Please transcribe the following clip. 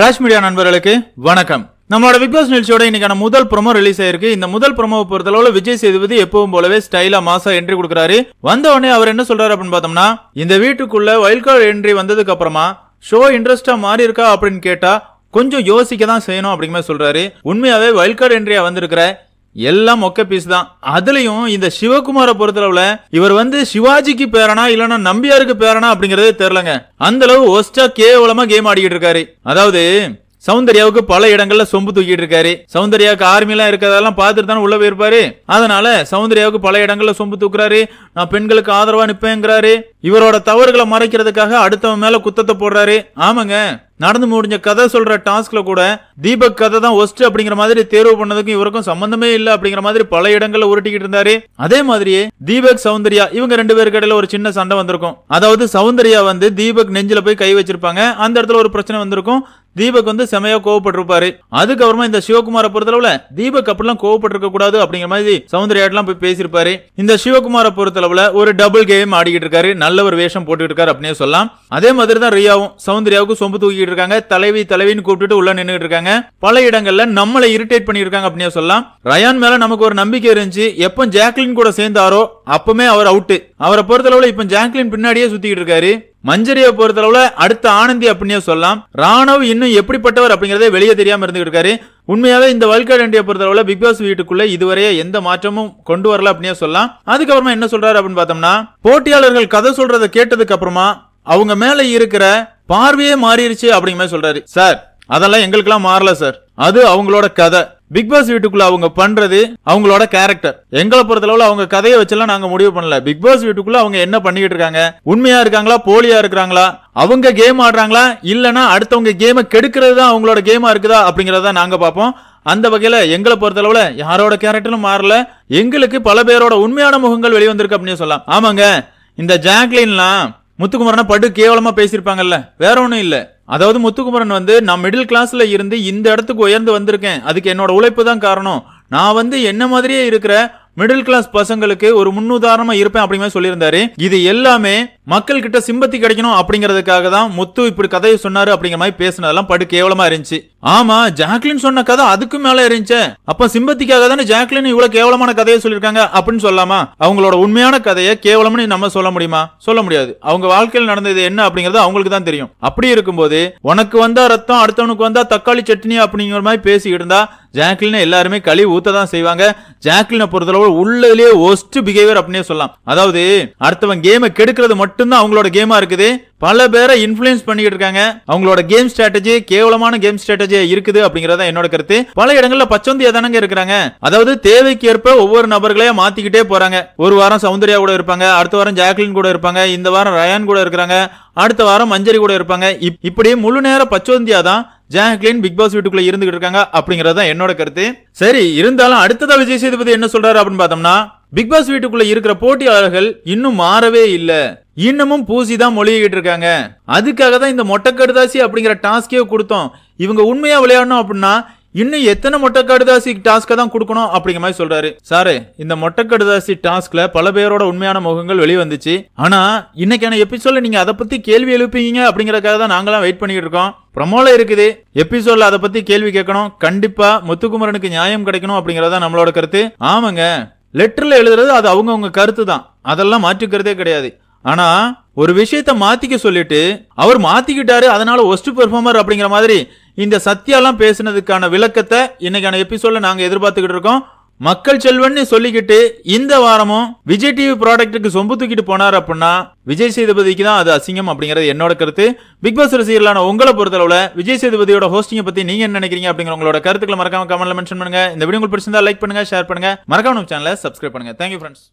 Raj media நண்பர்களுக்கு வணக்கம் நம்மளோட பிக் பாஸ் நிகழ்ச்சியோட இன்னைக்கான முதல் ப்ரொமோ ரிலீஸ் ஆயிருக்கு இந்த முதல் ப்ரொமோவை பொறுத்தளவுல விஜய் சேதுபதி எப்பவும் போலவே ஸ்டைலா மாசா என்ட்ரி கொடுக்குறாரு வந்த உடனே அவர் என்ன சொல்றாரு அப்படின்னு பார்த்தோம்னா இந்த வீட்டுக்குள்ள வைல்ட் கார்டு என்ட்ரி வந்ததுக்கு அப்புறமா ஷோ இன்ட்ரெஸ்டா மாறி இருக்கா அப்படின்னு கேட்டா கொஞ்சம் யோசிக்க தான் செய்யணும் அப்படிங்கிற சொல்றாரு உண்மையாவே வைல்ட் கார்டு என்ட்ரியா வந்திருக்கிற எல்லாம் மொக்க பீஸ் தான் அதுலயும் இந்த சிவகுமாரை பொறுத்தளவுல இவர் வந்து சிவாஜிக்கு பேரனா இல்லனா நம்பியாருக்கு பேரனா அப்படிங்கறதே தெரியலங்க அந்த அளவு ஒஸ்டா கேவலமா கேம் ஆடிக்கிட்டு இருக்காரு அதாவது சௌந்தர்யாவுக்கு பல இடங்கள்ல சொம்பு தூக்கிட்டு இருக்காரு சௌந்தர்யாவுக்கு ஆர்மி எல்லாம் இருக்கிறதெல்லாம் பார்த்துட்டு தான் உள்ள போயிருப்பாரு அதனால சௌந்தர்யாவுக்கு பல இடங்கள்ல சொம்பு தூக்குறாரு நான் பெண்களுக்கு ஆதரவா நிப்பேங்கிறாரு இவரோட தவறுகளை மறைக்கிறதுக்காக அடுத்தவன் மேல குத்தத்தை போடுறாரு ஆமாங்க நடந்து முடிஞ்ச கதை சொல்ற டாஸ்க்ல கூட தீபக் கதை தான் ஒஸ்ட் அப்படிங்கிற மாதிரி தேர்வு பண்ணதுக்கும் இவருக்கும் சம்பந்தமே இல்ல அப்படிங்கிற மாதிரி பல இடங்கள்ல உருட்டிக்கிட்டு இருந்தாரு அதே மாதிரியே தீபக் சௌந்தர்யா இவங்க ரெண்டு பேருக்கு இடையில ஒரு சின்ன சண்டை வந்திருக்கும் அதாவது சௌந்தர்யா வந்து தீபக் நெஞ்சில போய் கை வச்சிருப்பாங்க அந்த இடத்துல ஒரு பிரச்சனை வந்திருக்கும் தீபக் வந்து செமையா கோவப்பட்டிருப்பாரு அதுக்கப்புறமா இந்த சிவகுமாரை பொறுத்தளவுல தீபக் அப்படிலாம் கோவப்பட்டிருக்க கூடாது அப்படிங்கிற மாதிரி சௌந்தர்யாட்டெல்லாம் போய் பேசியிருப்பாரு இந்த சிவகுமாரை பொறுத்தளவுல ஒரு டபுள் கேம் ஆடிக்கிட்டு இருக்காரு நல்ல ஒரு வேஷம் போட்டுக்கிட்டு இருக்காரு அப்படின்னு சொல்லலாம் அதே மாதிரி தான் ரியாவும் சௌந்தர்யாவுக்கு சொம்பு தூக்கிட்டு இருக்காங்க தலைவி தலைவின்னு கூப்பிட்டுட்டு உள்ள நின்றுட்டு இருக்காங்க பல இடங்கள்ல நம்மளை இரிட்டேட் பண்ணியிருக்காங்க அப்படின்னு சொல்லலாம் ரயான் மேல நமக்கு ஒரு நம்பிக்கை இருந்துச்சு எப்போ ஜாக்லின் கூட சேர்ந்தாரோ அப்பவுமே அவர் அவுட்டு அவரை பொறுத்தளவுல இப்ப ஜாங்க்லின் பின்னாடியே சுத்திக்கிட்டு இருக்காரு மஞ்சரிய பொறுத்தளவுல அடுத்த ஆனந்தி அப்படின்னே சொல்லலாம் ராணவ் இன்னும் எப்படிப்பட்டவர் அப்படிங்கறதே வெளியே தெரியாம இருந்துகிட்டு இருக்காரு உண்மையாவே இந்த வல்கார்ட் இண்டியா பொறுத்தளவுல பிக் பாஸ் வீட்டுக்குள்ள இதுவரையே எந்த மாற்றமும் கொண்டு வரல அப்படின்னே சொல்லலாம் அதுக்கப்புறமா என்ன சொல்றாரு அப்படின்னு பார்த்தோம்னா போட்டியாளர்கள் கதை சொல்றதை கேட்டதுக்கு அப்புறமா அவங்க மேல இருக்கிற பார்வையே மாறிடுச்சு அப்படிங்கிற மாதிரி சொல்றாரு சார் அதெல்லாம் எங்களுக்கெல்லாம் மாறல சார் அது அவங்களோட கதை பிக் பாஸ் வீட்டுக்குள்ள அவங்க பண்றது அவங்களோட கேரக்டர் எங்களை பொறுத்தளவுல அவங்க கதையை வச்செல்லாம் நாங்க முடிவு பண்ணல பிக் பாஸ் வீட்டுக்குள்ள அவங்க என்ன பண்ணிக்கிட்டு இருக்காங்க உண்மையா இருக்காங்களா போலியா இருக்கிறாங்களா அவங்க கேம் ஆடுறாங்களா இல்லனா அடுத்தவங்க கேமை கெடுக்கிறது தான் அவங்களோட கேமா இருக்குதா அப்படிங்கறத நாங்க பார்ப்போம் அந்த வகையில எங்களை பொறுத்தளவுல யாரோட கேரக்டரும் மாறல எங்களுக்கு பல பேரோட உண்மையான முகங்கள் வெளிவந்திருக்கு அப்படின்னு சொல்லலாம் ஆமாங்க இந்த ஜாக்லின்லாம் முத்துக்குமரனா படு கேவலமா பேசியிருப்பாங்கல்ல வேற ஒன்றும் இல்லை அதாவது முத்துக்குமரன் வந்து நான் மிடில் கிளாஸில் இருந்து இந்த இடத்துக்கு உயர்ந்து வந்திருக்கேன் அதுக்கு என்னோட உழைப்பு தான் காரணம் நான் வந்து என்ன மாதிரியே இருக்கிற மிடில் கிளாஸ் பசங்களுக்கு ஒரு முன்னுதாரணமா இருப்பேன் அப்படிங்கிற சொல்லியிருந்தாரு இது எல்லாமே மக்கள் கிட்ட சிம்பத்தி கிடைக்கணும் அப்படிங்கறதுக்காக தான் முத்து இப்படி கதையை சொன்னாரு அப்படிங்கிற மாதிரி பேசினதெல்லாம் படு கேவலமா இருந்துச்சு ஆமா ஜாக்லின் சொன்ன கதை அதுக்கு மேல இருந்துச்சு அப்ப சிம்பத்திக்காக தானே ஜாக்லின் இவ்வளவு கேவலமான கதையை சொல்லியிருக்காங்க அப்படின்னு சொல்லாமா அவங்களோட உண்மையான கதையை கேவலம்னு நம்ம சொல்ல முடியுமா சொல்ல முடியாது அவங்க வாழ்க்கையில் நடந்தது என்ன அப்படிங்கறது அவங்களுக்கு தான் தெரியும் அப்படி இருக்கும்போது உனக்கு வந்தா ரத்தம் அடுத்தவனுக்கு வந்தா தக்காளி சட்னி அப்படிங்கிற மாதிரி பேசிக்கிட்டு இருந்தா ஜாக்லினை எல்லாருமே களி ஊத்த தான் செய்வாங்க ஜாக்லினை பொறுத்தளவு உள்ளதுலயே ஒஸ்ட் பிஹேவியர் அப்படின்னே சொல்லலாம் அதாவது அடுத்தவன் கேமை கெடுக்கிறது மட்டும் மட்டும்தான் அவங்களோட கேமா இருக்குது பல பேரை இன்ஃபுளுயன்ஸ் பண்ணிக்கிட்டு இருக்காங்க அவங்களோட கேம் ஸ்ட்ராட்டஜி கேவலமான கேம் ஸ்ட்ராட்டஜி இருக்குது அப்படிங்கறத என்னோட கருத்து பல இடங்கள்ல பச்சோந்தியா தானங்க இருக்கிறாங்க அதாவது தேவைக்கு ஏற்ப ஒவ்வொரு நபர்களே மாத்திக்கிட்டே போறாங்க ஒரு வாரம் சௌந்தர்யா கூட இருப்பாங்க அடுத்த வாரம் ஜாக்லின் கூட இருப்பாங்க இந்த வாரம் ரயான் கூட இருக்கிறாங்க அடுத்த வாரம் மஞ்சரி கூட இருப்பாங்க இப்படி முழு நேர பச்சோந்தியா தான் ஜாக்லின் பிக் பாஸ் வீட்டுக்குள்ள இருந்துகிட்டு இருக்காங்க அப்படிங்கறத தான் என்னோட கருத்து சரி இருந்தாலும் அடுத்ததா விஜய் சேதுபதி என்ன சொல்றாரு அப்படின்னு பார்த்தோம்னா பிக் பாஸ் வீட்டுக்குள்ள இருக்கிற போட்டியாளர்கள் இன்னும் மாறவே இல்லை இன்னமும் பூசி தான் மொழிகிட்டு இருக்காங்க அதுக்காக தான் இந்த மொட்டைக்கடுதாசி அப்படிங்கிற டாஸ்கே கொடுத்தோம் இவங்க உண்மையா விளையாடணும் அப்படின்னா இன்னும் எத்தனை மொட்டைக்கடுதாசி டாஸ்க்கை தான் கொடுக்கணும் அப்படிங்கிற மாதிரி சொல்றாரு சாரு இந்த மொட்டைக்கடுதாசி டாஸ்க்ல பல பேரோட உண்மையான முகங்கள் வெளிவந்துச்சு ஆனா இன்னைக்கான எபிசோட்ல நீங்க அதை பத்தி கேள்வி எழுப்பீங்க அப்படிங்கறக்காக தான் நாங்களாம் வெயிட் பண்ணிட்டு இருக்கோம் பிரமோல இருக்குது எபிசோட்ல அதை பத்தி கேள்வி கேட்கணும் கண்டிப்பா முத்துக்குமரனுக்கு நியாயம் கிடைக்கணும் அப்படிங்கறதா நம்மளோட கருத்து ஆமாங்க லெட்டரில் எழுதுறது அது அவங்கவுங்க கருத்து தான் அதெல்லாம் மாற்றிக்கிறதே கிடையாது ஆனா ஒரு விஷயத்த மாத்திக்க சொல்லிட்டு அவர் மாத்திக்கிட்டாரு அதனால ஒஸ்ட் பெர்ஃபார்மர் அப்படிங்கிற மாதிரி இந்த சத்யாலாம் பேசினதுக்கான விளக்கத்தை இன்னைக்கான எபிசோட்ல நாங்க எதிர்பார்த்துக்கிட்டு இருக்கோம் மக்கள் செல்வன் சொல்லிக்கிட்டு இந்த வாரமும் விஜய் டிவி ப்ராடக்ட்டுக்கு சொம்பு தூக்கிட்டு போனார் அப்படின்னா விஜய் சேதுபதிக்கு தான் அது அசிங்கம் அப்படிங்கிறது என்னோட கருத்து பிக் பாஸ் ரசிகர்களான உங்களை பொறுத்தளவுல விஜய் சேதுபதியோட ஹோஸ்டிங்கை பத்தி நீங்க என்ன நினைக்கிறீங்க அப்படிங்கிற உங்களோட கருத்துக்களை மறக்காம கமெண்ட்ல மென்ஷன் பண்ணுங்க இந்த வீடியோ உங்களுக்கு பிடிச்சிருந்தா லைக் பண்ணுங்க ஷேர் பண்ணுங்க மறக்காம நம்ம சேனலை சப்ஸ்கிரைப் பண்ணுங்க தேங்க்யூ ஃப்ரெண்ட்ஸ்